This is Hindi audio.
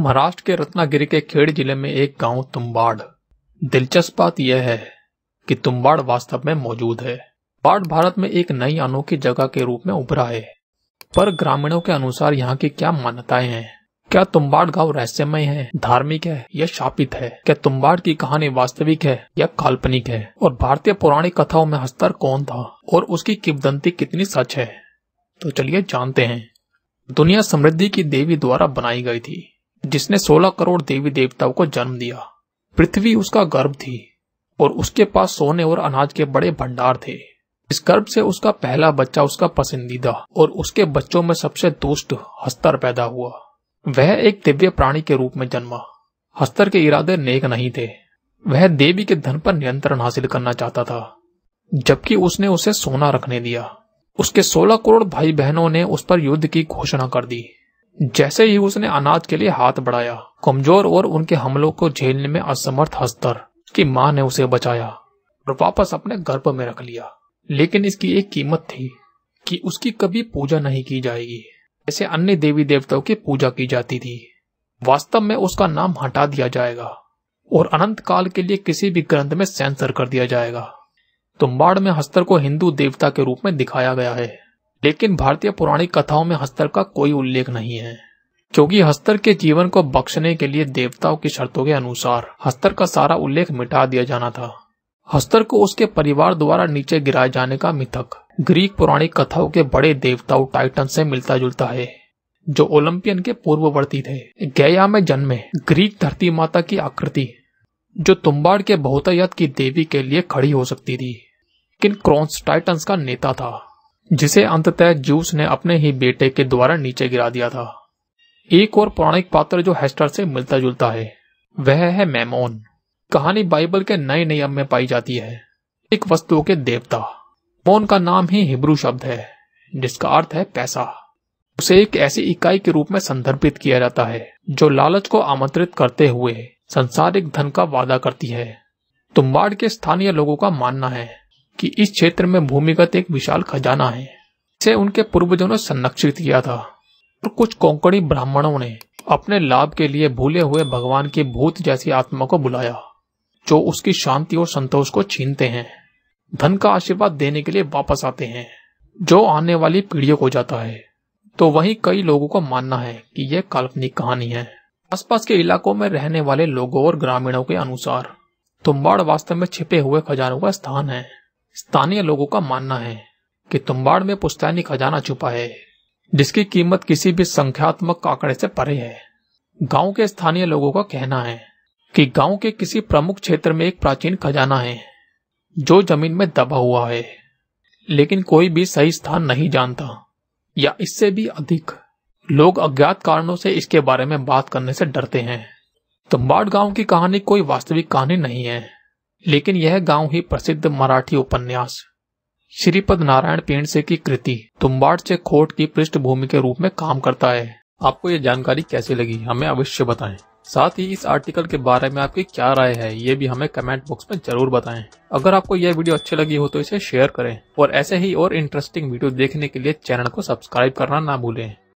महाराष्ट्र के रत्नागिरी के खेड़ जिले में एक गांव तुम्बाड़ दिलचस्प बात यह है कि तुम्बाड़ वास्तव में मौजूद है बाढ़ भारत में एक नई अनोखी जगह के रूप में उभरा है पर ग्रामीणों के अनुसार यहाँ की क्या मान्यताएं हैं क्या तुम्बाड़ गांव रहस्यमय है धार्मिक है या शापित है क्या तुम्बाड़ की कहानी वास्तविक है या काल्पनिक है और भारतीय पौराणिक कथाओं में हस्तर कौन था और उसकी किवदंती कितनी सच है तो चलिए जानते हैं दुनिया समृद्धि की देवी द्वारा बनाई गई थी जिसने 16 करोड़ देवी देवताओं को जन्म दिया पृथ्वी उसका गर्भ थी और उसके पास सोने और अनाज के बड़े भंडार थे इस गर्भ से उसका पहला बच्चा उसका पसंदीदा और उसके बच्चों में सबसे दुष्ट हस्तर पैदा हुआ वह एक दिव्य प्राणी के रूप में जन्मा हस्तर के इरादे नेक नहीं थे वह देवी के धन पर नियंत्रण हासिल करना चाहता था जबकि उसने उसे सोना रखने दिया उसके 16 करोड़ भाई बहनों ने उस पर युद्ध की घोषणा कर दी जैसे ही उसने अनाज के लिए हाथ बढ़ाया कमजोर और उनके हमलों को झेलने में असमर्थ हस्तर की मां ने उसे बचाया और वापस अपने गर्भ में रख लिया लेकिन इसकी एक कीमत थी कि उसकी कभी पूजा नहीं की जाएगी ऐसे अन्य देवी देवताओं की पूजा की जाती थी वास्तव में उसका नाम हटा दिया जाएगा और अनंत काल के लिए किसी भी ग्रंथ में सेंसर कर दिया जाएगा तुम्बाड़ तो में हस्तर को हिंदू देवता के रूप में दिखाया गया है लेकिन भारतीय पौराणिक कथाओं में हस्तर का कोई उल्लेख नहीं है क्योंकि हस्तर के जीवन को बख्शने के लिए देवताओं की शर्तों के अनुसार हस्तर का सारा उल्लेख मिटा दिया जाना था हस्तर को उसके परिवार द्वारा नीचे गिराए जाने का मिथक ग्रीक पौराणिक कथाओं के बड़े देवताओं टाइटन से मिलता जुलता है जो ओलंपियन के पूर्ववर्ती थे गया में जन्मे ग्रीक धरती माता की आकृति जो तुम्बाड़ के बहुतायत की देवी के लिए खड़ी हो सकती थी किन क्रॉन्स टाइटन्स का नेता था जिसे अंततः जूस ने अपने ही बेटे के द्वारा नीचे गिरा दिया था एक और पौराणिक पात्र जो हेस्टर से मिलता जुलता है वह है मैमोन कहानी बाइबल के नए नियम में पाई जाती है एक वस्तुओं के देवता मोन का नाम ही हिब्रू शब्द है जिसका अर्थ है पैसा उसे एक ऐसी इकाई के रूप में संदर्भित किया जाता है जो लालच को आमंत्रित करते हुए संसारिक धन का वादा करती है तुम्बाड़ के स्थानीय लोगों का मानना है कि इस क्षेत्र में भूमिगत एक विशाल खजाना है इसे उनके पूर्वजों ने संरक्षित किया था और कुछ कोंकणी ब्राह्मणों ने अपने लाभ के लिए भूले हुए भगवान की भूत जैसी आत्मा को बुलाया जो उसकी शांति और संतोष को छीनते हैं धन का आशीर्वाद देने के लिए वापस आते हैं जो आने वाली पीढ़ियों को जाता है तो वही कई लोगों को मानना है कि यह काल्पनिक कहानी है आसपास के इलाकों में रहने वाले लोगों और ग्रामीणों के अनुसार तुम्बाड़ वास्तव में छिपे हुए खजानों का स्थान है स्थानीय लोगों का मानना है कि तुम्बाड़ में पुस्तैनी खजाना छुपा है जिसकी कीमत किसी भी संख्यात्मक आंकड़े से परे है गांव के स्थानीय लोगों का कहना है कि गांव के किसी प्रमुख क्षेत्र में एक प्राचीन खजाना है जो जमीन में दबा हुआ है लेकिन कोई भी सही स्थान नहीं जानता या इससे भी अधिक लोग अज्ञात कारणों से इसके बारे में बात करने से डरते हैं तुम्बाड़ गांव की कहानी कोई वास्तविक कहानी नहीं है लेकिन यह गांव ही प्रसिद्ध मराठी उपन्यास श्रीपद नारायण से की कृति तुम्बाड़ से खोट की पृष्ठभूमि के रूप में काम करता है आपको ये जानकारी कैसी लगी हमें अवश्य बताएं साथ ही इस आर्टिकल के बारे में आपकी क्या राय है ये भी हमें कमेंट बॉक्स में जरूर बताएं अगर आपको यह वीडियो अच्छी लगी हो तो इसे शेयर करें और ऐसे ही और इंटरेस्टिंग वीडियो देखने के लिए चैनल को सब्सक्राइब करना ना भूलें